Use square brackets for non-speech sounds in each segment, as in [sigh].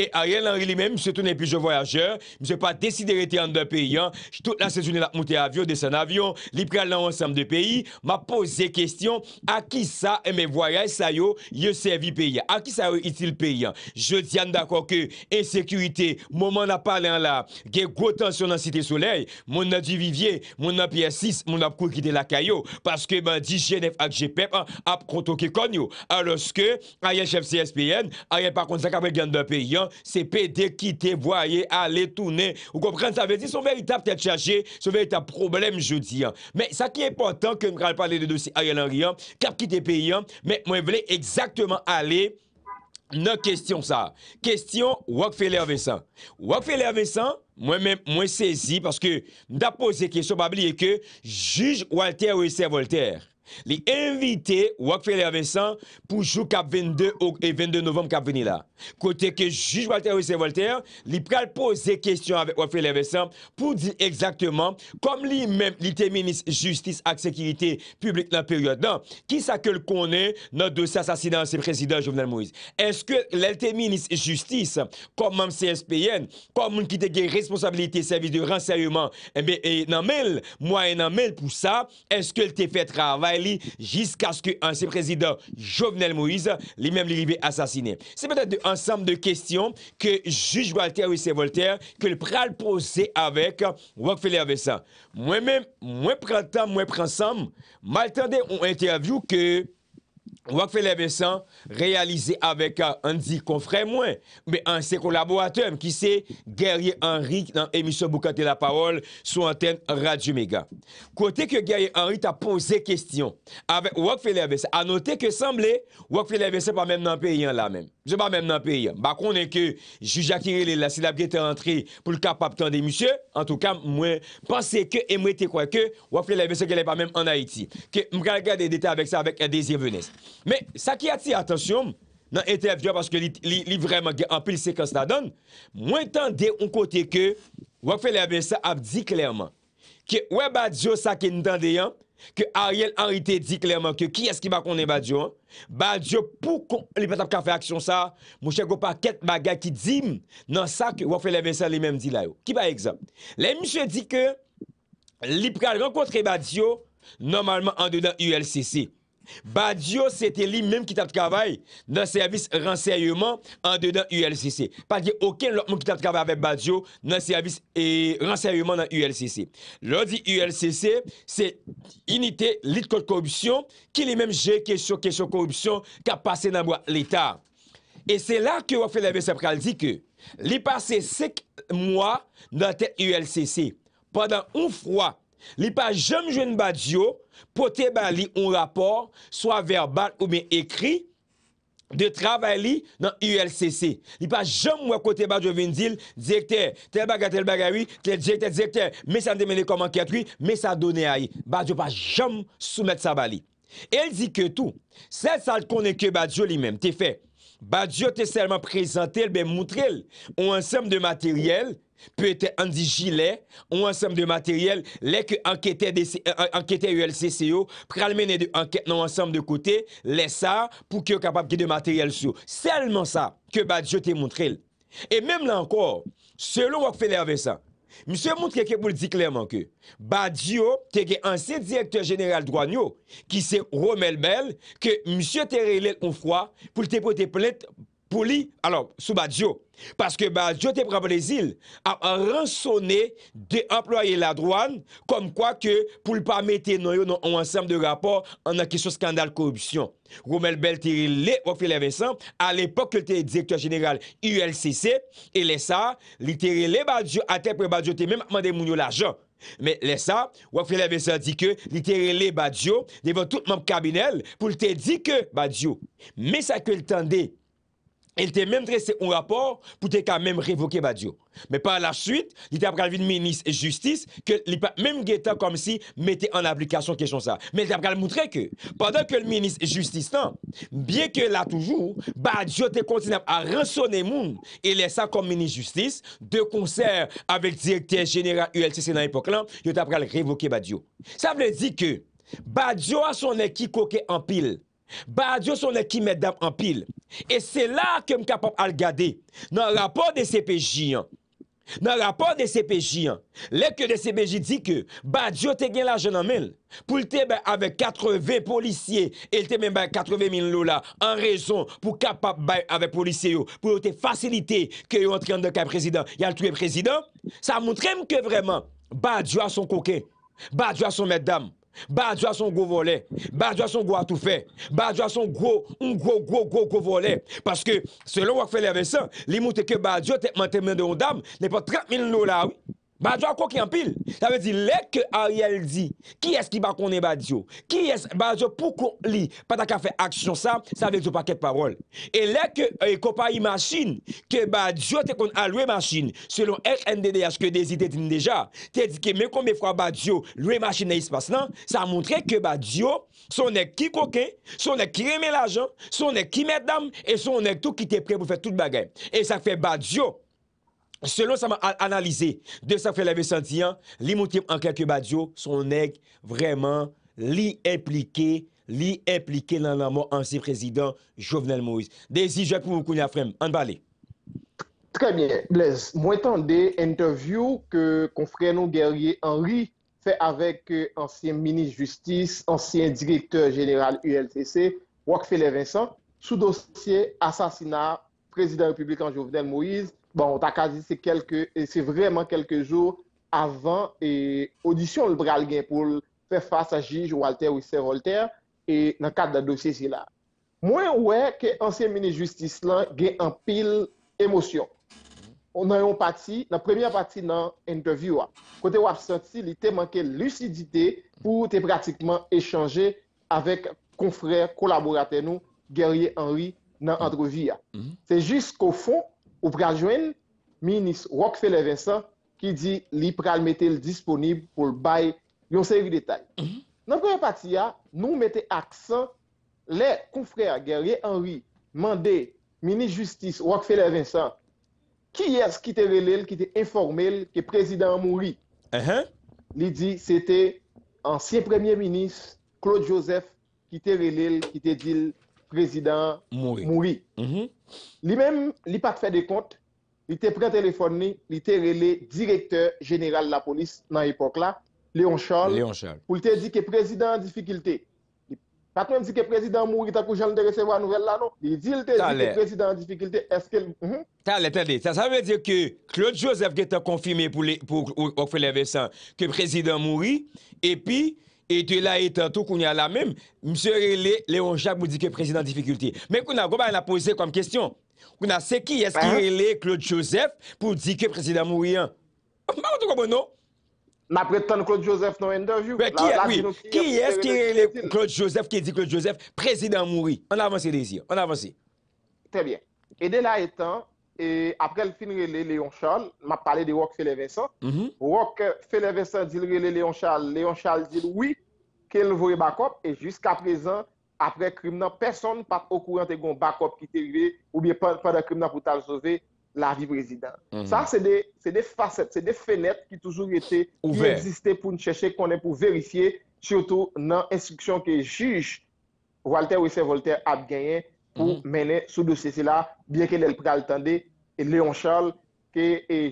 Et Ariel Henry lui-même, monsieur voyageur, voyageur. voyageurs, suis pas décidé d'être en deux pays. Hein. Toute la saison, il a monté avion, descend avion, il dans l'ensemble de pays. M'a posé question, à qui ça, et eh, mes voyages, ça yo, yo servi pays. À qui ça est-il pays? Hein? Je tiens d'accord que insécurité, moment n'a pas l'air là, il y a gros tension dans la cité soleil, mon a du vivier, mon a pierre 6, mon a quitter la caillou, parce que bandit Genève avec GPEP a un connu. Alors que, Ariel chef CSPN, Ariel par contre, ça a gagné deux pays, hein c'est PD qui te voyé aller tourner. Vous comprenez? Ça veut dire son véritable tête chargée, son véritable problème, je dis. Hein. Mais ça qui est important que nous allons parler de dossier Ariel Henry, hein, cap qui te paye, hein. mais moi, je voulais exactement aller dans question ça. Question Rockefeller Vincent. Rockefeller Vincent, moi-même, moi saisi parce que m'a posé question, pas oublier que juge Walter c'est Voltaire les invités Rockefeller Vincent pour jouer cap 22 et 22 novembre cap venir là. Côté que juge Walter Wilson Walter, li pral poser question avec Rockefeller Vincent pour dire exactement comme lui même il était ministre justice et sécurité publique dans la période non qui ça que le connaît dans dossier assassinat c'est président Jovenel Moïse. Est-ce que le ministre justice comme même CSPN, comme qui était responsabilité service de renseignement et eh bien et mail, moi et pour ça, est-ce que le fait travail jusqu'à ce que ancien président Jovenel Moïse lui-même lui assassiné. C'est peut-être ensemble de questions que juge Walter et Voltaire que le pral posé avec Rockefeller avec ça. Moi-même, moi prends temps, moi prends ensemble, m'attendais une interview que Rockefeller Vincent réalisé avec un euh, dit confrère moins, mais un ses collaborateurs qui c'est Guerrier henri dans l'émission de la parole sur antenne Radio Méga. Côté que Guerrier Henry t'a posé question avec Rockefeller Vincent, à noter que semblait Rockefeller Vincent pas même dans le pays hein, là même. Jè pa mèm nan pe yon. Bakounen ke juja kirele la silap ge te antre pou l kapap tan de musye, an tou kam mwen panse ke e mwen te kwa ke wakfele vese ke le pa mèm an Haiti. Ke mwen gade gade dete avèk sa avèk a dezye vènes. Mè, sa ki ati atasyon nan interviewan paske li vreman ge anpil se kan sa don, mwen tan de yon kote ke wakfele vese ap di klerman. Ke wè ba djo sa ki nou tan de yon, ke Ariel en rite di klerman ke ki eski ba konen badjo badjo pou kon li petap ka fe aksyon sa mouche go pa ket baga ki dim nan sa ke wak fe leve sa li menm di la yo ki ba egza le msye di ke li preal renkontre badjo normalman an de dan ULCC Badio, c'était lui-même qui t'a travaillé dans le service renseignement en dedans ULCC. Pas dit aucun autre qui t'a travaillé avec Badio dans le service et renseignement dans ULCC. L'on dit ULCC, c'est unité lutte contre corruption qui lui-même question corruption qui a passé dans l'État. Et c'est là que Wafel Abessapral dit que il passé 5 mois dans l'ULCC ULCC. Pendant un froid, il n'a pas jamais joué Badio porter bali un rapport, soit verbal ou bien écrit, de travail dans ULCC. Il pas jamais côté badjo Vindil, directeur, tel bagage, tel baga oui, tel directeur, directeur, mais ça comme enquête, oui, mais ça donné à Badjo pas jamais soumettre sa bali. Elle dit que tout, c'est ça qu'on est que Badjo lui-même, t'es fait. Badjo Dieu seulement présenté, ben montré un ensemble de matériel, peut-être un gilet, un ensemble de matériel, les que enquêteur ULCCO pral de enquête non ensemble de côté, les ça pour que capable de matériel sur. Seulement ça que Badjo Dieu montré. Et même là encore, selon faire avec ça, Mse moun tke ke pou l di klerman ke, ba diyo teke anse direktor jeneral douanyo ki se romell-mell ke mse tereylel konfwa pou l tepote plet... Pou li, alor, sou Badiou, paske Badiou te prap non, non, le zil, ap an ransone de employe la drouan, kom kwa ke pou l pa mette noyo nou ansem de rapor, an a kesyo skandal korupsyon. Roumel Bel teri le, wakfeleve san, al epok ke te direktor general IULCC, e lesa, li teri le Badiou, atepre Badiou te mem, mande moun yo la jan. Me lesa, wakfeleve san di ke, li teri le Badiou, devan tout moun kabinel, pou l te di ke Badiou, me sa ke l tende, Il était même dressé un rapport pour te quand même révoquer Badio. Mais par la suite, il t'a le ministre de justice que même guetta comme si mettait en application question ça. Mais il t'a montrer que pendant que le ministre de justice bien que là toujours Badio te continué à rançonner et les ça comme ministre de justice de concert avec le directeur général ULCC dans l'époque là, il t'a révoquer Badio. Ça veut dire que Badio a son équipe coquée en pile. Badio sont les qui mettent en pile. Et c'est là que je suis capable de regarder dans le rapport de CPJ. Dans le rapport des CPJ, les que CPJ dit que Badiou te gagné l'argent en main pour te bah, avec 80 policiers et te même 80 000 dollars en raison pour capable bah, avec policiers pour te faciliter que yo entre dans le président, il a tué président. Ça montre que vraiment Badio a son coquin. Badio a son mesdames. Badjo a son gros volet. Badjo a son gros à tout fait, Badjo a son gros, un gros, gros, gros, gros volet. Parce que selon les Vincent, les montre que Badjo, t'aiment, main de dame, n'est pas 30 000 dollars, oui. Badjo coquille en pile. Ça veut dire, là que Ariel dit, qui est-ce qui va connaître Badjo? Qui est ce Badjo pourquoi lui pas qu'à faire action ça, ça veut dire pas de parole. Et là que euh, compagnie machine, que Badjo te qu'on alloué machine, selon FNDDH que des idées d'une déjà, te dit que mais combien fois Badjo loué machine dans l'espace là, ça a montré que Badjo, son est qui coquin, son est qui remet l'argent, son est qui met dame, et son est tout qui était prêt pour faire toute bagaille. Et ça fait Badjo. Selon ça m'a analysé, sa frères hein, les senti, li en quelques badio, son vraiment li impliqué, impliqué dans la mort ancien président Jovenel Moïse. Désir, je pour vous en on Très bien, Blaise. Moi, des interview que confrère nous guerrier Henri fait avec euh, ancien ministre justice, ancien directeur général ULCC, Wakfele Vincent, sous dossier assassinat président républicain Jovenel Moïse Bon, ta kazi, se kelke, se vreman kelke jour avan, e odisyon l bral gen pou fè fasa jij ou alter ou se alter, e nan kat da dosye si la. Mwen wè, ke ansen mini-justis lan gen an pil emosyon. On ayon pati, nan premiya pati nan enteviwa. Kote wap senti, li te manke lucidite pou te pratikman echange avèk konfrè kolaborate nou, gerye Henry nan enteviwa. Se jisk kou fon, ou pral ministre ministre Rockefeller Vincent, qui dit li pral metel disponib pou l bay yon seri detay. Mm Dans Nan prè pati ya, nou mette aksan le Henry justice Rockefeller Vincent qui est qui te relel, qui te informel que prezident Mouri. Uh -huh. Li dit c'était ancien premier ministre, Claude Joseph qui te relel, qui te dit président Mouri. Mhm. Lui-même, il n'a pas fait de compte. Il était prêt téléphone, il était relé directeur général de la police dans l'époque-là, Léon Charles. Léon Charles. Pour te dire que le président en difficulté. Pas même dit que le président Mouri t'a couché de recevoir la nouvelle là, non. Il dit que le président en difficulté. Est-ce que. Mhm? Ça, ça veut dire que Claude Joseph qui était confirmé pour, le pour, que le président Mouri, et puis. Et de là étant tout, qu'on y a la même, M. Relé, Léon Jacques vous dit que le président difficulté. Mais qu'on a, on a posé comme question. On a, c'est qui est-ce qui hein? relé Claude Joseph pour dire que le président mourir? Vous comprenez, non? n'a prétendu Claude Joseph dans l'interview. Mais qui, qui est-ce qui est Claude Joseph qui dit Claude Joseph, président mourir? On avance, yeux, on avance. Très bien. Et de là étant, et après le fin de Léon Charles, m'a parlé de Rock Félé Vincent. Mm -hmm. Rock Félé Vincent dit Léon Charles, Léon Charles dit oui. ke l vwoye bakop, e jusqu aprezen, apre krim nan, person nan pat okurante kon bakop ki te rive, ou biye padan krim nan pou tal sove la vi prezident. Sa, mhm. se de facet, se de fenet ki toujou ete ouver. Yon existen pou ncheche konen pou verifiye, choutou nan instruksyon ke juj Walter Wessey-Volter ap genyen pou mhm. menen sou dosye se la, biye ke l el pral tende, leon Charles, ke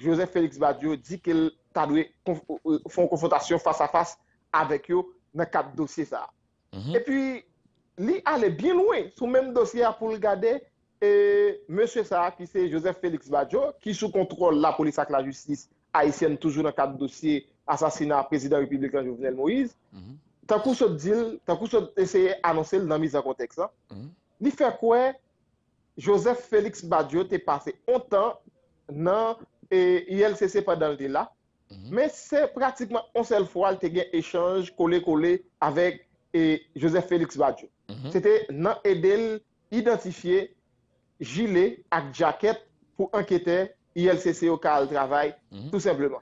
Joseph-Felix Badiou di ke l tadwe euh, fon konfotasyon fasa-fasa avek yo nan kat dosye sa. Mhm. E pi li ale bien ouen, sou men dosye a pou l'gade, e M. Sa, ki se Joseph Félix Badiou, ki sou kontrol la polis ak la justis, Haitienne toujou nan kat dosye, asasina prezident republikan Jovenel Moïse, mhm. ta kou se dil, ta kou se esye anonsel nan miz ak kontek sa, mhm. li fe kwe, Joseph Félix Badiou te pase ontan, nan, e yel se se pa dan dil la, men se pratikman onsel fwa te genye echange kole-kole avek Joseph Félix Badiou. Mhm. Sete nan edel identifiye gilè ak jaket pou anketè ILCC ou ka al travay tout sebleman.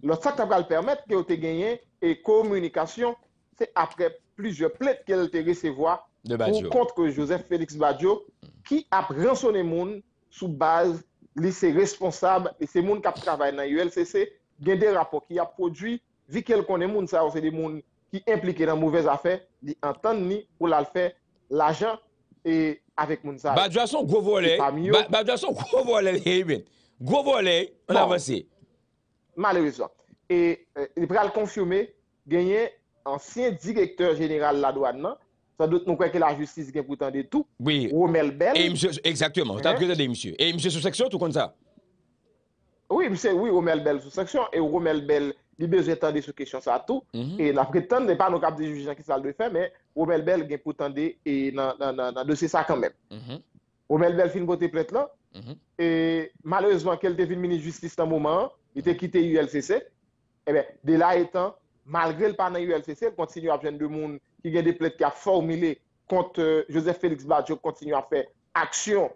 Le sakta pral permèt ke ou te genye e komunikasyon se apre plizye plèt ke el te resevoa pou kontre Joseph Félix Badiou mhm. ki ap ransone moun soubaz li se responsab li se moun kap travay nan ILCC y des rapports qui a produit, vu qu'elle connaît monde, ça, c'est des moun qui impliquent dans mauvaise affaires, ils entendent ni pour la faire l'argent et avec moun ça. Bah, son gros volet. Bah, bah, de gros volet, Yemen. [laughs] Eh gros volet, on avance. Malheureusement. Et, euh, il va le confirmer, gagné ancien directeur général de la douane, non? Sans doute, nous croyons que la justice est pourtant de tout. Oui. Romel Bell. Et monsieur, exactement. Vous hein? avez monsieur. Et monsieur, sous section, tout comme ça. Oui, oui, Romel Bell sou saksyon, et Romel Bell, li bezou etande sou kèchon sa tou, et nan prétende, ne pa nou kap de jujjan ki sa l'de fè, mais Romel Bell gen pou etande, et nan dosè sa kanmèm. Romel Bell fin botè plèt la, et malèzman, kel te fin mini justice nan mouman, ite kitè ULCC, et eh ben, de la etan, malgré l'panan ULCC, kontsinyou apjen de moun, ki gen de plèt ki a formilé, kont euh, Joseph Félix Blach, kontsinyou apfè aksyon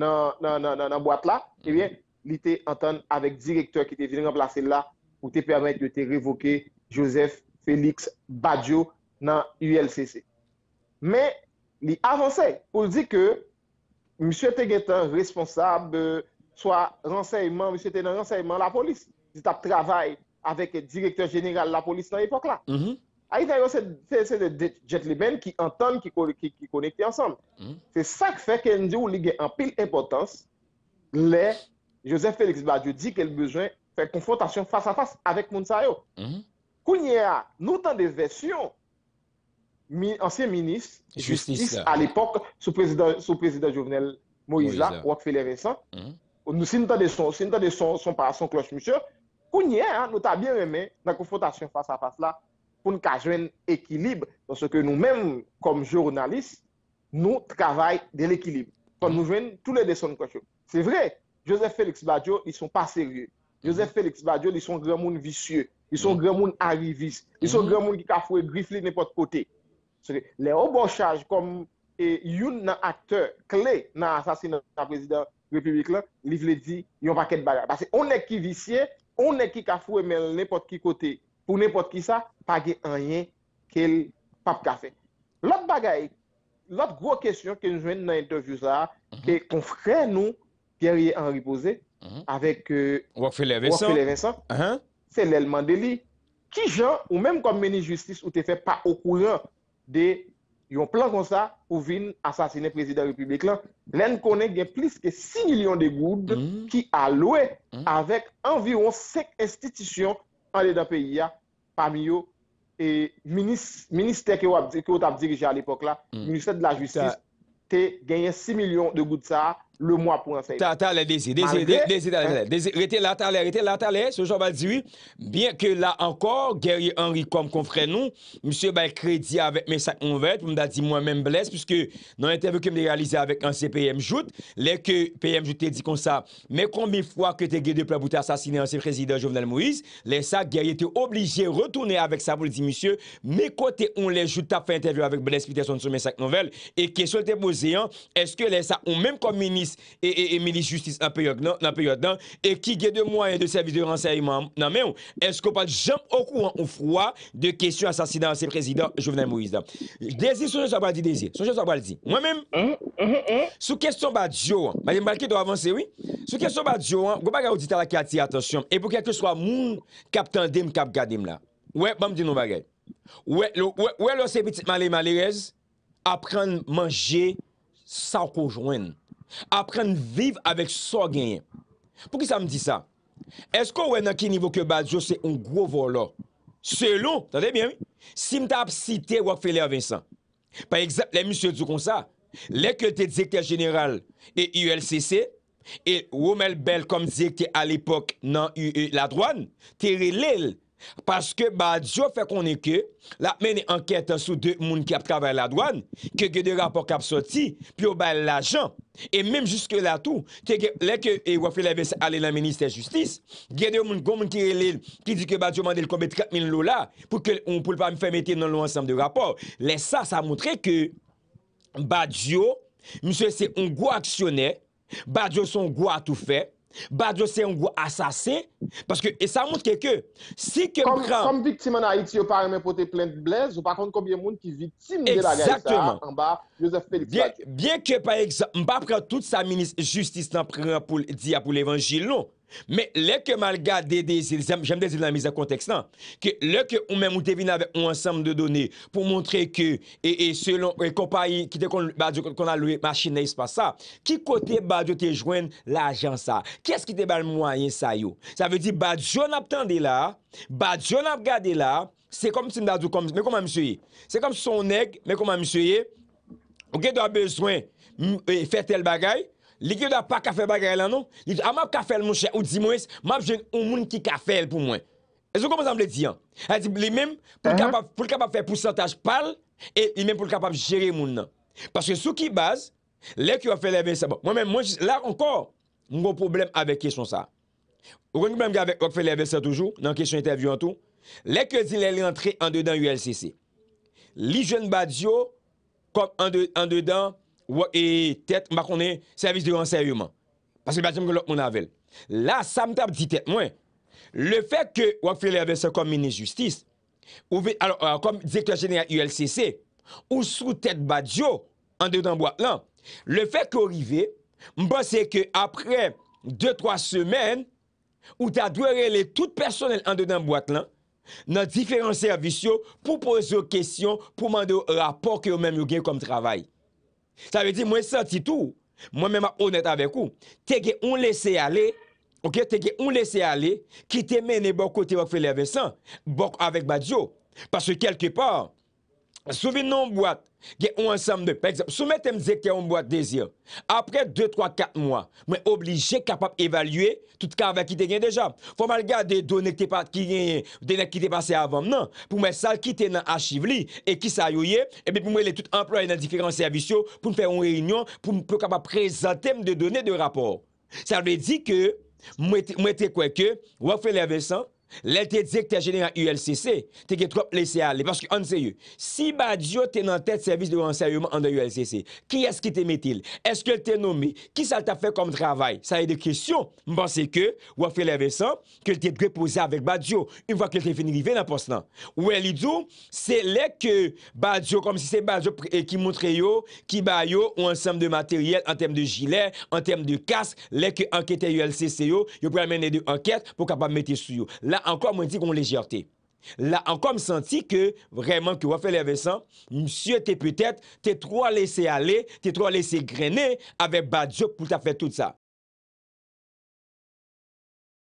nan boat la, et eh ben, li te enton avèk direktor ki te vin remplase la pou te permèt yo te revoke Joseph Félix Badiou nan ULCC. Mè, li avansè, pou di ke msè te gen tan responsab swa msè te nan renseyman la polis, di tap travay avèk direktor general la polis nan epok la. A yi te avansè de gentleman ki enton ki konekte ansan. Se sak fè kèndi ou li gen an pil impotans, le Joseph Félix Badiou dit qu'elle besoin de faire confrontation face à face avec Mounsayo. Mm nous avons des versions, anciens ancien ministre, justice, à l'époque, sous président, sous président Jovenel Moïse, Moïse. Rockefeller Vincent, mm -hmm. nous avons des son, nous son, son, son cloche, monsieur. Kounia, hein, nous avons bien aimé la confrontation face à face là pour nous un équilibre Parce que nous-mêmes, comme journalistes, nous travaillons de l'équilibre. Pour mhm. nous jouons tous les deux C'est vrai, Joseph Félix Badiou, ils sont pas sérieux. Joseph mhm. Félix Badiou, ils sont grand monde vicieux. Ils sont mhm. grand monde arrivistes. Ils sont mhm. grand monde qui cafouè, griflè n'est pas de côté. Le haut bouchage, comme il y a un acteur clé dans l'assassinat de la présidente république-là, il l'a dit, il n'y a pas de barrière. Parce qu'on est qui vicieux, on est qui cafouè, mais n'est pas de qui côté. Ou n'est pas de qui ça, pagaient rien quel pape café. L'autre bagaille, l'autre gros question que nous venons d'interviewer ça, et qu'on ferait nous, Gerye Henri Pozet, mhm. avec euh, Wafile Vincent, uh-huh. c'est l'El Mandeli, qui j'en, ou même comme ministre justice, ou te fait pas au courant de yon plan comme ça, ou vin assassiner le président de la République. L'enconne gagne plus que 6 millions de gouttes mhm. qui a loué mhm. avec environ 5 institutions en l'aide à PIA, parmi yon, et le ministère qui a été dirigé à l'époque, le ministère de la justice, te gagne 6 millions de gouttes ça, le mois pour faire. T'as les désirs, désirs, Arrêtez là, t'as arrêtez là, t'as Ce jour, va Bien que là encore, guerrier Henri, comme confrère nous, monsieur, ben, crédit avec mes sacs ouverts, pour me dire moi-même blesse, puisque non l'interview que me réalisé avec un CPM Jout, les que PM Jout dit comme ça, mais combien fois que t'es guédé pour assassiner ancien président Journal Moïse, les sacs guerrier étaient obligés de retourner avec ça vous dire, monsieur, mes côtés, on les joue, t'as fait interview avec Blaise Peterson sur mes sacs nouvelles, et question était posée, hein, est-ce que les sacs ont même comme ministre e Emilie Justice nan peryode nan e ki gye de mwayen de servis de renseye nan men ou, esko pa jom okou an ou fwa de kesyon asasidansi prezident Jovenel Moïse dan Dezi, sou jen sou abal di Dezi, sou jen sou abal di Mwen men, sou kestyon ba Djo, mwen mbalki do avanse, oui Sou kestyon ba Djo, go baga ou dit a la kati, atensyon, e pou keke swa moun kap tandim, kap gadim la Ouè, banm di nou bagay Ouè lò se petit mali mali rez apren manje sa wko jwen apren viv avèk so genyen. Pou ki sa m di sa? Esko wè nan ki nivou ke badjo se un gwo volo? Se lou, tante bien mi? Simta ap site wak fele a Vincent. Pa ekzap, lèm msye djou kon sa, lèk yo te dijekte general e ULCC, e wou mel bel kom dijekte al epok nan la drouan, teri lèl, Paske Badiou fè konen ke la meni anket sou de moun ki ap travè la douan, ke gede rapor kap soti, pi yo bè la jan. E mèm jiske la tou, teke lè ke e wafè la vès alè la Ministè Justice, gede moun goun moun ki di ke Badiou mandè l'kombè 30.000 lola pou ke on pou l'pam fè metè nan loun ansèm de rapor. Lè sa, sa moutre ke Badiou, misè se on gwa aksyonè, Badiou son gwa tou fè. Badjo c'est un gros assassin. Parce que, et ça montre que, si que. Comme, prend... comme victime en Haïti, vous même porter plainte de blaise, ou par contre, combien de monde qui victime de la guerre en bas, Joseph Félix bien, bien, que, par exemple, je ne prends toute sa ministre justice pour dire pour l'évangile, non. Mè lè ke mal gade de zil, jèm de zil nan mizè konteks nan, ke lè ke ou mè moutè vin avè ou ansam de donè pou mountre ke, e kompa yi ki te kon badjou kon alouye machinè, ispa sa, ki kote badjou te jwen l'ajans sa? Kè skite bal mwanyen sa yo? Sa vè di badjou nap tande la, badjou nap gade la, se kom sin dadjou, mè koman msyeye? Se kom son neg, mè koman msyeye? Ou kè do a bezwen fè tel bagay? L'équipe n'a pas café faire bagarre là, non? Il dit, ah, m'a café, mon cher, ou dis moi, m'a besoin un monde qui café pour moi. Est-ce que vous comprenez dire? Elle dit, les mêmes, pour uh-huh. capable, pour capable faire pourcentage pâle, et les mêmes pour capable gérer le monde. Parce que sous qui base, les qui ont fait les moi-même, moi, là encore, j'ai un problème avec question ça. Vous avez un qui fait les BSA toujours, dans la question interview en tout. Les qui dit les rentrés en dedans ULCC. Les jeunes Badio, comme en, dedans, E wak e tet mba konen servis de ronser yoman. Paske badjoum kon lòk moun avèl. La, sa mtap di tet mwen. Le fèk ke wak fèlè avèl se kom mini-justis, ouve, alo, alo, kom, dik la jenè a ULCC, ou sou tet badjou, an de dan boat lan, le fèk korrive, mba se ke apre de twa semen, ou ta dwere le tout personel an de dan boat lan, nan diferan servis yo, pou pose yo kèsyon, pou mande yo rapor ke yo mèm yo gen kom travay. Ça veut dire, moi, senti tout. Moi-même, honnête avec vous. T'es que on laisse aller. Ok, t'es que on laisse aller. Qui t'a mené bon côté de Vincent. Bon avec Badjo. Parce que quelque part, Souvin nan boîte, il un ensemble de. Par exemple, soumettez moi en boîte désir. Après 2, 3, 4 mois, je suis obligé capable d'évaluer tout le travail qui était déjà. Il faut regarder les données qui étaient qui passées avant. Non. Pour moi, ça qui était dans l'archive et qui ça et puis pour moi, les tout employés dans différents services pour faire une réunion, pour capable présenter des données de rapport. Ça veut dire que, moi, quoi que, Rockefeller Vincent, Lè te directeur général ULCC, tu es trop laissé aller. Parce que, en sérieux, si Badjo est dans tête service de renseignement en de ULCC, qui est-ce qui te met-il? Est-ce que t'est nommé? Qui ça t'a fait comme travail? Ça y est des questions. Je pense que, ou faire fait lever ça, tu te déposé avec Badjo, une fois que te fini vivre dans le poste là. Ou elle dit, c'est là que Badjo, comme si c'est Badjo qui montre yo, qui ba yo, ou ensemble de matériel en termes de gilets, en termes de casque, là que enquête ULCC yo, yo pour amener de enquête pour capable mettre sur yo. Là, encore, moi, dit qu'on légèreté. Là encore, me senti que vraiment que le Everson, monsieur, t'es peut-être, t'es trop laissé aller, t'es trop laissé grainer avec Badjo pour t'a fait tout ça.